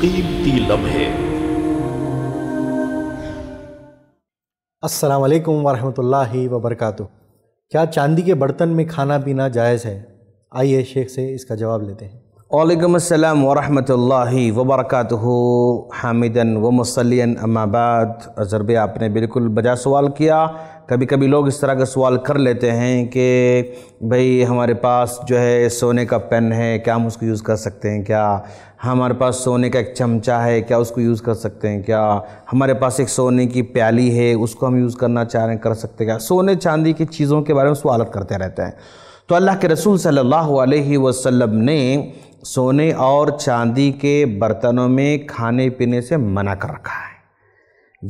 कीमती लम्हे अस्सलाम वालेकुम वरहमतुल्लाहि क्या चांदी के बर्तन में खाना पीना जायज़ है आइए शेख से इसका जवाब लेते हैं वालेकुम अस्सलाम वरहमतुल्लाहि वबरकातुहु हामिदन व मुसलियन अमाबाद अजरबे आपने बिल्कुल बजा सवाल किया कभी कभी लोग इस तरह का सवाल कर लेते हैं कि भाई हमारे पास जो है सोने का पेन है क्या हम उसको यूज़ कर सकते हैं क्या हमारे पास सोने का एक चमचा है क्या उसको यूज़ कर सकते हैं क्या हमारे पास एक सोने की प्याली है उसको हम यूज़ करना चाह रहे हैं कर सकते हैं क्या सोने चांदी की चीज़ों के बारे में सवाल करते रहते हैं तो अल्लाह के रसूल सल्ला वसलम ने सोने और चांदी के बर्तनों में खाने पीने से मना कर रखा है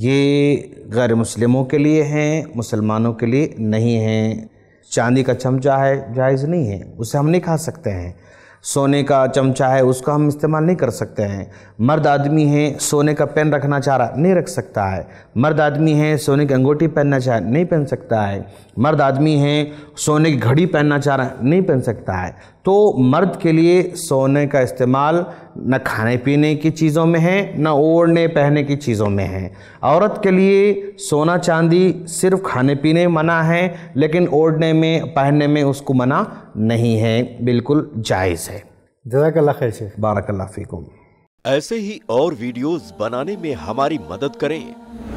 ये गैर मुस्लिमों के लिए हैं मुसलमानों के लिए नहीं हैं चांदी का चमचा है जायज़ नहीं है उसे हम नहीं खा सकते हैं सोने का चमचा है उसका हम इस्तेमाल नहीं कर सकते हैं मर्द आदमी है सोने का पेन रखना चाह रहा नहीं रख सकता है मर्द आदमी है सोने की अंगूठी पहनना चाह नहीं पहन सकता है मर्द आदमी है सोने की घड़ी पहनना चाह रहा नहीं पहन सकता है तो मर्द के लिए सोने का इस्तेमाल न खाने पीने की चीज़ों में है न ओढ़ने पहनने की चीज़ों में है औरत के लिए सोना चांदी सिर्फ खाने पीने में मना है लेकिन ओढ़ने में पहनने में उसको मना नहीं है बिल्कुल जायज़ है जजाकल्ला खैर से बारकल्ला फ़ीकुम ऐसे ही और वीडियोस बनाने में हमारी मदद करें